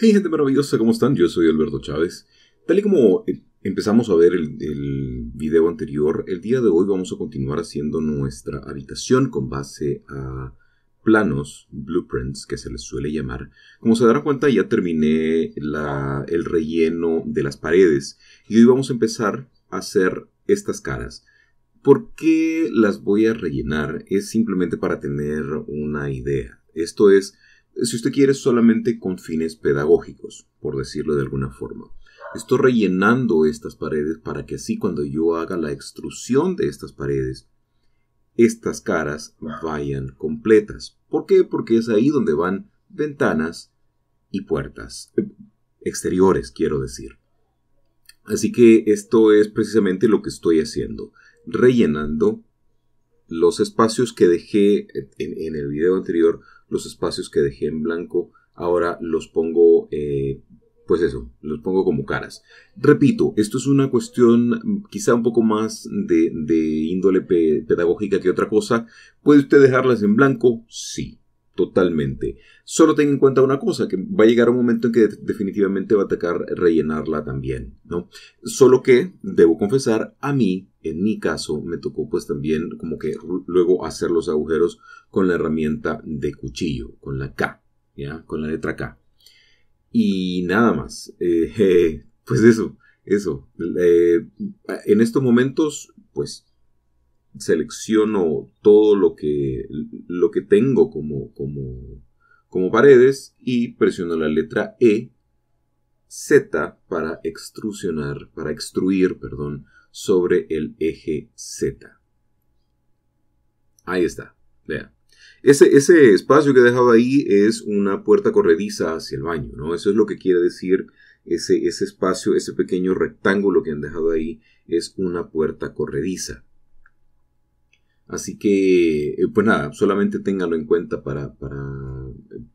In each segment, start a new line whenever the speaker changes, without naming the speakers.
Hey gente maravillosa, ¿cómo están? Yo soy Alberto Chávez. Tal y como eh, empezamos a ver el, video anterior, el día de hoy vamos a continuar haciendo nuestra habitación con base a planos, blueprints que se les suele llamar. Como se darán cuenta ya terminé el relleno de las paredes y hoy vamos a empezar a hacer estas caras. ¿Por qué las voy a rellenar? Es simplemente para tener una idea. Esto es si usted quiere, solamente con fines pedagógicos, por decirlo de alguna forma. Estoy rellenando estas paredes para que así cuando yo haga la extrusión de estas paredes, estas caras vayan completas. ¿Por qué? Porque es ahí donde van ventanas y puertas eh, exteriores, quiero decir. Así que esto es precisamente lo que estoy haciendo, rellenando los espacios que dejé en, el video anterior los espacios que dejé en blanco, ahora los pongo, eh, pues eso, los pongo como caras. Repito, esto es una cuestión mm, quizá un poco más de, índole pedagógica que otra cosa. ¿Puede usted dejarlas en blanco? Sí totalmente. Solo ten en cuenta una cosa, que va a llegar un momento en que definitivamente va a tocar rellenarla también, ¿no? Solo que, debo confesar, a mí, en mi caso, me tocó pues también como que luego hacer los agujeros con la herramienta de cuchillo, con la K, ¿ya? Con la letra K. Y nada más, eh, pues eso, eso. Eh, en estos momentos, pues selecciono todo lo que, lo que tengo como, como, como paredes y presiono la letra E, Z para extrusionar, para extruir, perdón, sobre el eje Z. Ahí está, vea. Ese, ese, espacio que he dejado ahí es una puerta corrediza hacia el baño, ¿no? Eso es lo que quiere decir ese, ese espacio, ese pequeño rectángulo que han dejado ahí es una puerta corrediza. Así que, eh, pues nada, solamente ténganlo en cuenta para,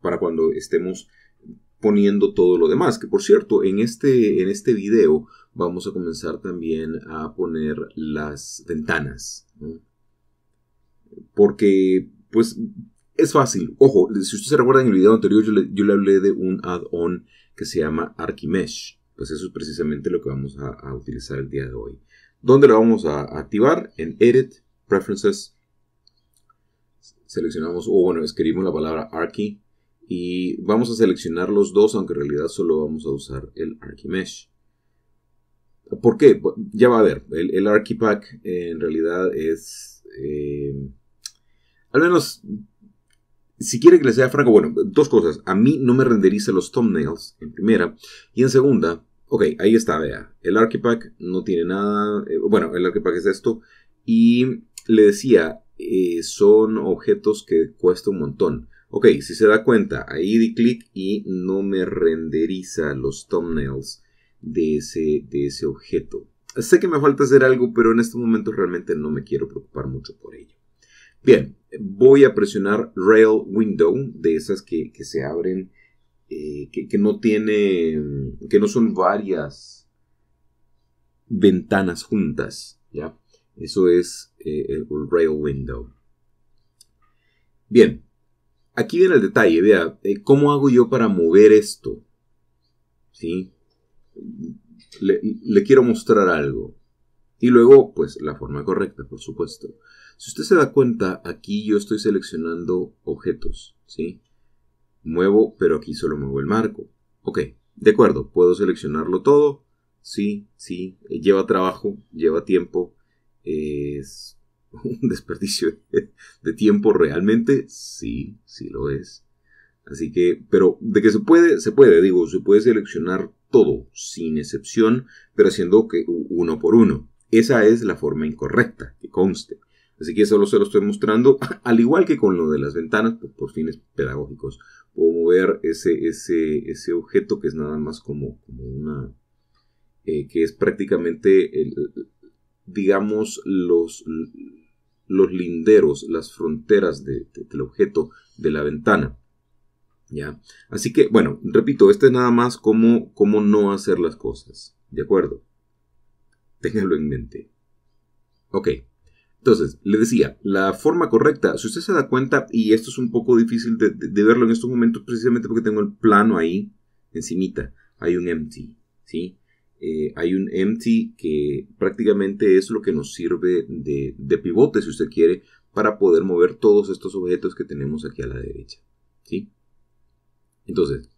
para, cuando estemos poniendo todo lo demás. Que por cierto, en este, en este video vamos a comenzar también a poner las ventanas. Porque, pues, es fácil. Ojo, si ustedes se recuerdan en el video anterior, yo le, hablé de un add-on que se llama Archimesh. Pues eso es precisamente lo que vamos a, a utilizar el día de hoy. ¿Dónde lo vamos a activar? En Edit, Preferences, seleccionamos, o bueno, escribimos la palabra Archi y vamos a seleccionar los dos, aunque en realidad solo vamos a usar el Archi Mesh. ¿Por qué? Ya va a ver, el, Archi Archipack eh, en realidad es, eh, al menos, si quiere que le sea franco, bueno, dos cosas. A mí no me renderiza los thumbnails, en primera, y en segunda, ok, ahí está, vea, el Archipack no tiene nada, eh, bueno, el Archipack es esto, y le decía, eh, son objetos que cuesta un montón. Ok, si se da cuenta, ahí di clic y no me renderiza los thumbnails de ese, de ese objeto. Sé que me falta hacer algo, pero en este momento realmente no me quiero preocupar mucho por ello. Bien, voy a presionar Rail Window, de esas que, se abren, eh, que, que, no tiene, que no son varias ventanas juntas, ¿ya? Eso es eh, el rail window. Bien, aquí viene el detalle, vea, eh, ¿cómo hago yo para mover esto? ¿Sí? Le, quiero mostrar algo. Y luego, pues la forma correcta, por supuesto. Si usted se da cuenta, aquí yo estoy seleccionando objetos, ¿sí? Muevo, pero aquí solo muevo el marco. Ok, de acuerdo, puedo seleccionarlo todo. Sí, sí, lleva trabajo, lleva tiempo, es un desperdicio de tiempo realmente, sí, sí lo es. Así que, pero de que se puede, se puede, digo, se puede seleccionar todo, sin excepción, pero haciendo que uno por uno. Esa es la forma incorrecta, que conste. Así que eso lo estoy mostrando, al igual que con lo de las ventanas, por fines pedagógicos. Puedo mover ese, ese, objeto que es nada más como, una... Eh, que es prácticamente el, digamos, los, los linderos, las fronteras del objeto de la ventana. ¿Ya? Así que, bueno, repito, este es nada más cómo, cómo no hacer las cosas. ¿De acuerdo? Ténganlo en mente. Ok. Entonces, le decía, la forma correcta, si usted se da cuenta, y esto es un poco difícil de, verlo en estos momentos precisamente porque tengo el plano ahí, encimita, hay un empty, ¿sí? Eh, hay un empty que prácticamente es lo que nos sirve de, pivote, si usted quiere, para poder mover todos estos objetos que tenemos aquí a la derecha. ¿sí? Entonces,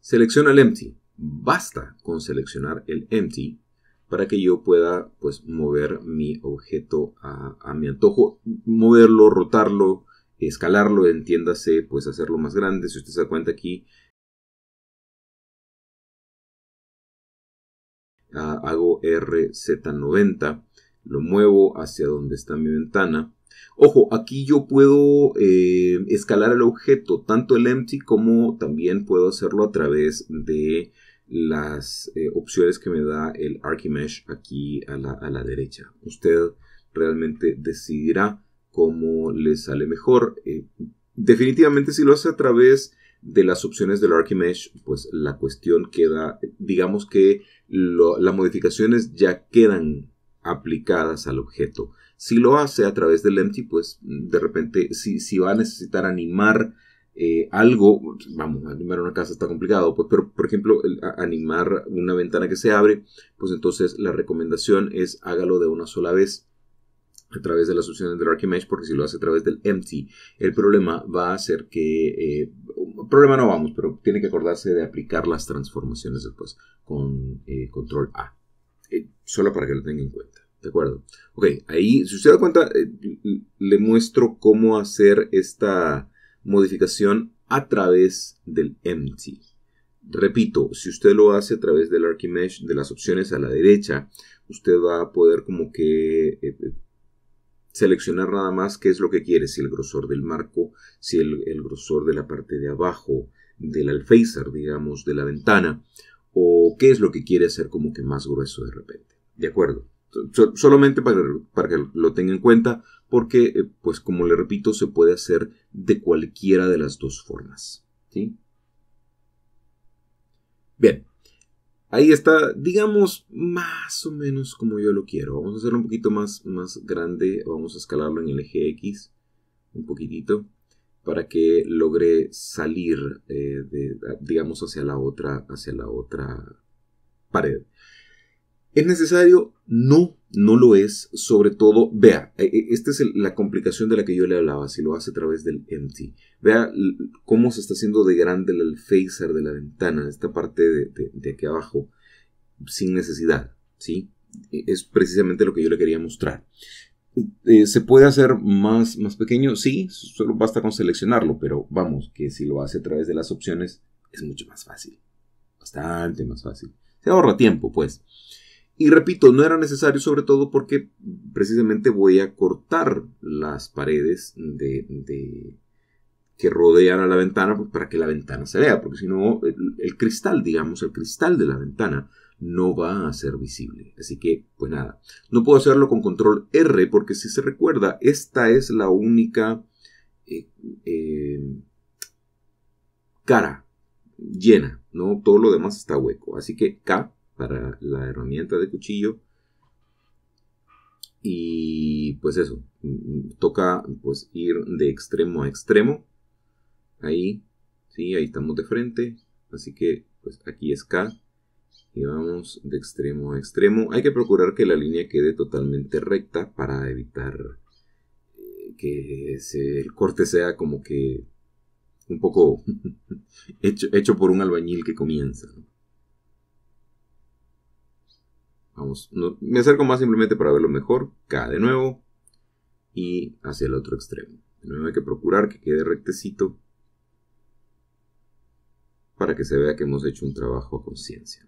selecciona el empty. Basta con seleccionar el empty para que yo pueda pues, mover mi objeto a, a mi antojo, moverlo, rotarlo, escalarlo, entiéndase, pues hacerlo más grande. Si usted se da cuenta aquí, hago RZ90, lo muevo hacia donde está mi ventana. Ojo, aquí yo puedo eh, escalar el objeto, tanto el empty como también puedo hacerlo a través de las eh, opciones que me da el Archimesh aquí a la, derecha. Usted realmente decidirá cómo le sale mejor. Eh, definitivamente si lo hace a través de las opciones del Archimesh, pues la cuestión queda, digamos que las modificaciones ya quedan aplicadas al objeto. Si lo hace a través del empty, pues de repente si, va a necesitar animar eh, algo, vamos, animar una casa está complicado, pues, pero por ejemplo, animar una ventana que se abre, pues entonces la recomendación es hágalo de una sola vez a través de las opciones del Archimesh, porque si lo hace a través del empty, el problema va a ser que eh, problema no vamos, pero tiene que acordarse de aplicar las transformaciones después con eh, control A. Eh, solo para que lo tenga en cuenta. ¿De acuerdo? Ok, ahí, si usted da cuenta, eh, le muestro cómo hacer esta modificación a través del empty. Repito, si usted lo hace a través del Archimesh, de las opciones a la derecha, usted va a poder como que seleccionar nada más qué es lo que quiere, si el grosor del marco, si el, grosor de la parte de abajo del alféizar, digamos, de la ventana, o qué es lo que quiere hacer como que más grueso de repente. ¿De acuerdo? solamente para, para, que lo tenga en cuenta, porque, eh, pues como le repito, se puede hacer de cualquiera de las dos formas. ¿sí? Bien, Ahí está, digamos, más o menos como yo lo quiero. Vamos a hacerlo un poquito más, más grande. Vamos a escalarlo en el eje X. Un poquitito. Para que logre salir, eh, digamos, hacia la otra, hacia la otra pared. ¿Es necesario? No, no lo es, sobre todo, vea, e, e, esta es la complicación de la que yo le hablaba, si lo hace a través del empty. Vea cómo se está haciendo de grande el phaser de la ventana, esta parte de, aquí abajo, sin necesidad, ¿sí? E, es precisamente lo que yo le quería mostrar. Eh, ¿Se puede hacer más, más pequeño? Sí, solo basta con seleccionarlo, pero vamos, que si lo hace a través de las opciones, es mucho más fácil. Bastante más fácil. Se ahorra tiempo, pues. Y repito, no era necesario sobre todo porque precisamente voy a cortar las paredes de, que rodean a la ventana pues, para que la ventana se vea, porque si no, el, cristal, digamos, el cristal de la ventana no va a ser visible. Así que, pues nada, no puedo hacerlo con control R porque si se recuerda, esta es la única eh, eh, cara llena, ¿no? Todo lo demás está hueco. Así que K para la herramienta de cuchillo. Y pues eso, toca pues ir de extremo a extremo. Ahí, sí, ahí estamos de frente. Así que pues aquí es K. Y vamos de extremo a extremo. Hay que procurar que la línea quede totalmente recta para evitar eh, que el corte sea como que un poco hecho, hecho por un albañil que comienza. Vamos, me acerco más simplemente para verlo mejor. K de nuevo. Y hacia el otro extremo. De nuevo hay que procurar que quede rectecito. Para que se vea que hemos hecho un trabajo a conciencia.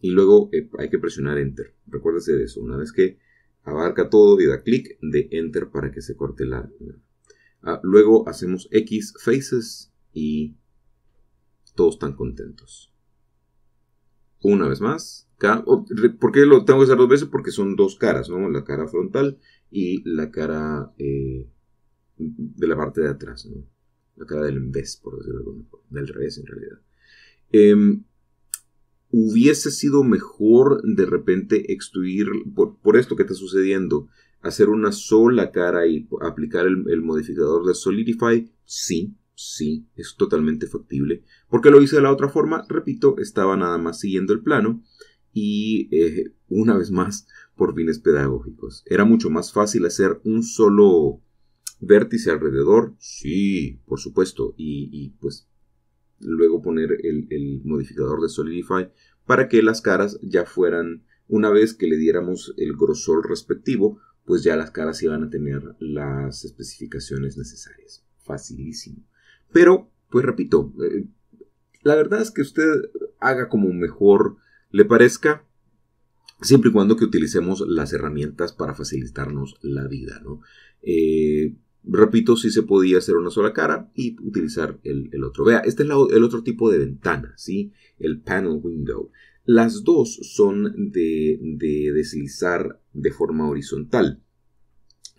Y luego eh, hay que presionar Enter. Recuérdese de eso. Una vez que abarca todo y da clic de Enter para que se corte la... Ah, luego hacemos X faces y todos están contentos una vez más. ¿Por qué lo tengo que hacer dos veces? Porque son dos caras, ¿no? La cara frontal y la cara eh, de la parte de atrás, ¿no? La cara del vez, por decirlo de alguna forma. Del revés, en realidad. Em, hubiese sido mejor de repente extruir, por, esto que está sucediendo, hacer una sola cara y aplicar el modificador de Solidify, sí, Sí, es totalmente factible. Porque lo hice de la otra forma, repito, estaba nada más siguiendo el plano y eh, una vez más por fines pedagógicos. Era mucho más fácil hacer un solo vértice alrededor, sí, por supuesto, y, pues luego poner el, el, modificador de Solidify para que las caras ya fueran, una vez que le diéramos el grosor respectivo, pues ya las caras iban a tener las especificaciones necesarias. Facilísimo. Pero, pues repito, eh, la verdad es que usted haga como mejor le parezca, siempre y cuando que utilicemos las herramientas para facilitarnos la vida, ¿no? Eh, repito, si sí se podía hacer una sola cara y utilizar el, otro. Vea, este es el otro tipo de ventana, ¿sí? El panel window. Las dos son de, de deslizar de forma horizontal.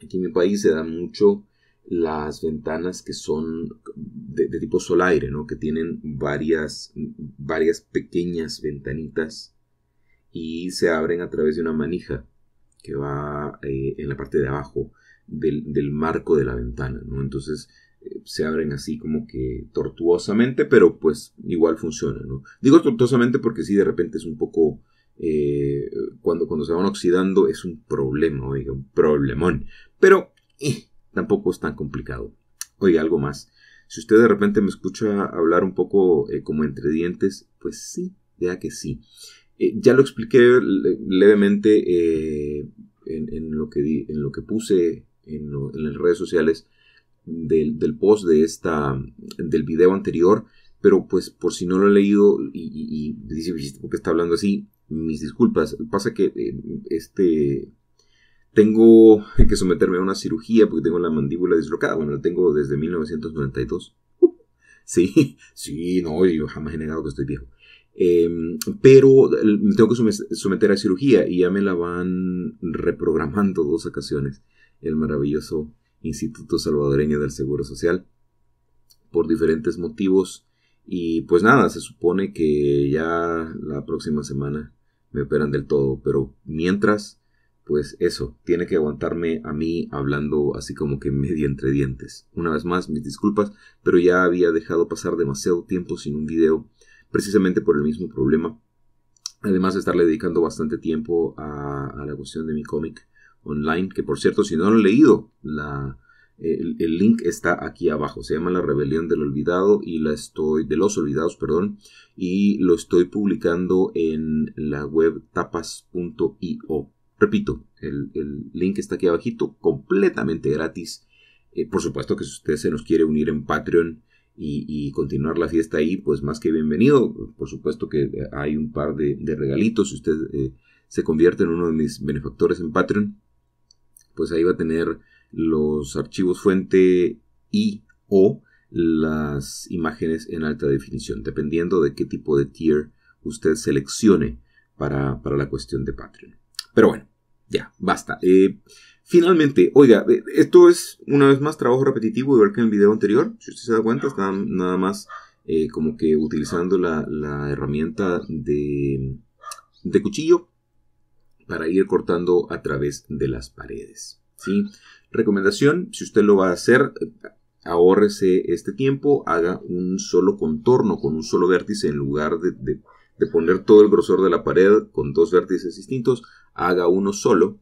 Aquí en mi país se da mucho las ventanas que son de, tipo solaire, ¿no? que tienen varias, varias pequeñas ventanitas y se abren a través de una manija que va eh, en la parte de abajo del, marco de la ventana. ¿no? Entonces eh, se abren así como que tortuosamente, pero pues igual funciona. ¿no? Digo tortuosamente porque si sí, de repente es un poco... Eh, cuando, cuando se van oxidando es un problema, oiga, un problemón. Pero tampoco es tan complicado. Oiga, algo más. Si usted de repente me escucha hablar un poco eh, como entre dientes, pues sí, vea que sí. Eh, ya lo expliqué levemente eh, en, lo que en lo que puse en, las redes sociales del, post de esta, del video anterior, pero pues por si no lo he leído y, y dice, ¿por está hablando así? Mis disculpas. Pasa que este tengo que someterme a una cirugía porque tengo la mandíbula dislocada. Bueno, la tengo desde 1992. Sí, sí, no, yo jamás he negado que estoy viejo. Em, pero tengo que someter a cirugía y ya me la van reprogramando dos ocasiones el maravilloso Instituto Salvadoreño del Seguro Social por diferentes motivos. Y pues nada, se supone que ya la próxima semana me operan del todo, pero mientras pues eso, tiene que aguantarme a mí hablando así como que medio entre dientes. Una vez más, mis disculpas, pero ya había dejado pasar demasiado tiempo sin un video, precisamente por el mismo problema. Además de estarle dedicando bastante tiempo a, la cuestión de mi cómic online, que por cierto, si no lo han leído, el, el, link está aquí abajo. Se llama La Rebelión del Olvidado y la estoy de los olvidados, perdón, y lo estoy publicando en la web tapas.io Repito, el, link está aquí abajito, completamente gratis. Eh, por supuesto que si usted se nos quiere unir en Patreon y, continuar la fiesta ahí, pues más que bienvenido. Por supuesto que hay un par de, regalitos. Si usted eh, se convierte en uno de mis benefactores en Patreon, pues ahí va a tener los archivos fuente y o las imágenes en alta definición, dependiendo de qué tipo de tier usted seleccione para, para la cuestión de Patreon. Pero bueno, ya, basta. Eh, finalmente, oiga, eh, esto es una vez más trabajo repetitivo, igual que en el video anterior. Si usted se da cuenta, está nada más eh, como que utilizando la, herramienta de, cuchillo para ir cortando a través de las paredes. ¿sí? Recomendación, si usted lo va a hacer, ahorrese este tiempo, haga un solo contorno con un solo vértice en lugar de de poner todo el grosor de la pared con dos vértices distintos, haga uno solo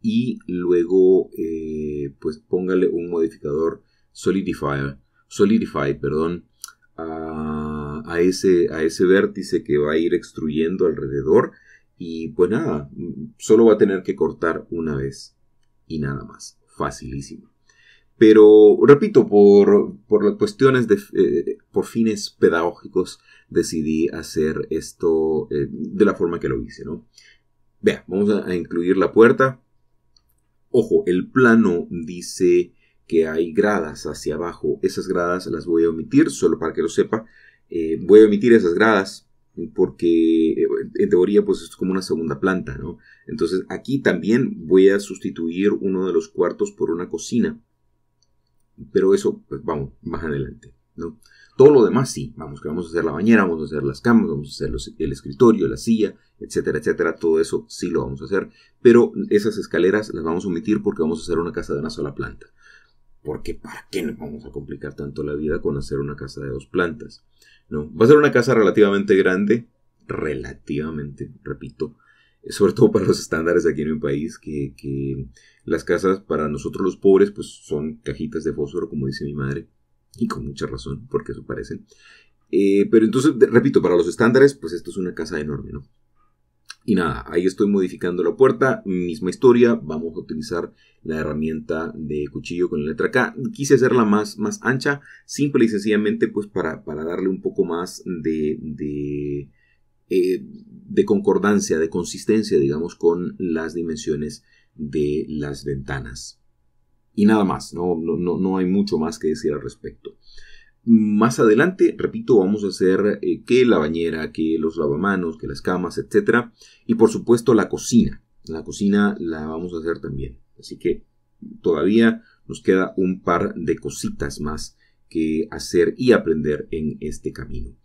y luego eh, pues póngale un modificador solidify solidify, perdón, a, ese, a ese vértice que va a ir extruyendo alrededor y pues nada, solo va a tener que cortar una vez y nada más, facilísimo. Pero, repito, por, por cuestiones de, eh, por fines pedagógicos, decidí hacer esto eh, de la forma que lo hice, ¿no? Vea, vamos a, incluir la puerta. Ojo, el plano dice que hay gradas hacia abajo. Esas gradas las voy a omitir, solo para que lo sepa. Eh, voy a omitir esas gradas porque en teoría pues es como una segunda planta, ¿no? Entonces aquí también voy a sustituir uno de los cuartos por una cocina pero eso, pues vamos, más adelante, ¿no? Todo lo demás sí, vamos, que vamos a hacer la bañera, vamos a hacer las camas, vamos a hacer el escritorio, la silla, etcétera, etcétera, todo eso sí lo vamos a hacer, pero esas escaleras las vamos a omitir porque vamos a hacer una casa de una sola planta. Porque ¿para qué nos vamos a complicar tanto la vida con hacer una casa de dos plantas? ¿No? Va a ser una casa relativamente grande, relativamente, repito, eh, sobre todo para los estándares aquí en mi país, que, las casas para nosotros los pobres pues son cajitas de fósforo, como dice mi madre, y con mucha razón, porque eso parece. Eh, pero entonces, repito, para los estándares, pues esto es una casa enorme, ¿no? Y nada, ahí estoy modificando la puerta, misma historia, vamos a utilizar la herramienta de cuchillo con la letra K. Quise hacerla más, más ancha, simple y sencillamente pues para, para darle un poco más de, de eh, de concordancia, de consistencia, digamos, con las dimensiones de las ventanas. Y nada más, no, no, hay mucho más que decir al respecto. Más adelante, repito, vamos a hacer eh, que la bañera, que los lavamanos, que las camas, etc. Y por supuesto la cocina. La cocina la vamos a hacer también. Así que todavía nos queda un par de cositas más que hacer y aprender en este camino.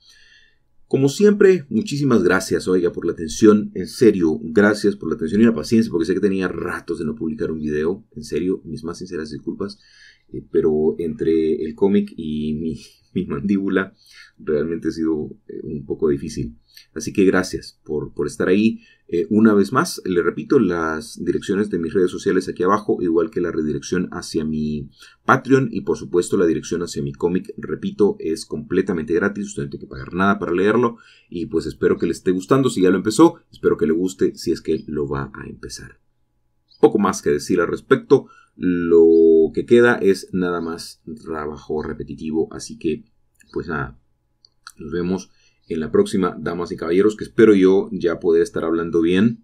Como siempre, muchísimas gracias, oiga, por la atención. En serio, gracias por la atención y la paciencia, porque sé que tenía ratos de no publicar un video. En serio, mis más sinceras disculpas. Eh, pero entre el cómic y mi, mandíbula realmente ha sido eh, un poco difícil. Así que gracias por, estar ahí. Eh, una vez más, le repito las direcciones de mis redes sociales aquí abajo, igual que la redirección hacia mi Patreon y por supuesto la dirección hacia mi cómic. Repito, es completamente gratis, usted no tiene que pagar nada para leerlo y pues espero que le esté gustando si ya lo empezó, espero que le guste si es que lo va a empezar. Poco más que decir al respecto, lo que queda es nada más trabajo repetitivo. Así que, pues nada, nos vemos en la próxima, damas y caballeros, que espero yo ya poder estar hablando bien.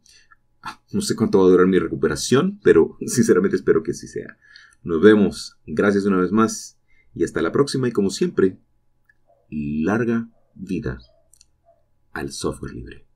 Ah, no sé cuánto va a durar mi recuperación, pero sinceramente espero que sí sea. Nos vemos. Gracias una vez más. Y hasta la próxima. Y como siempre, larga vida al software libre.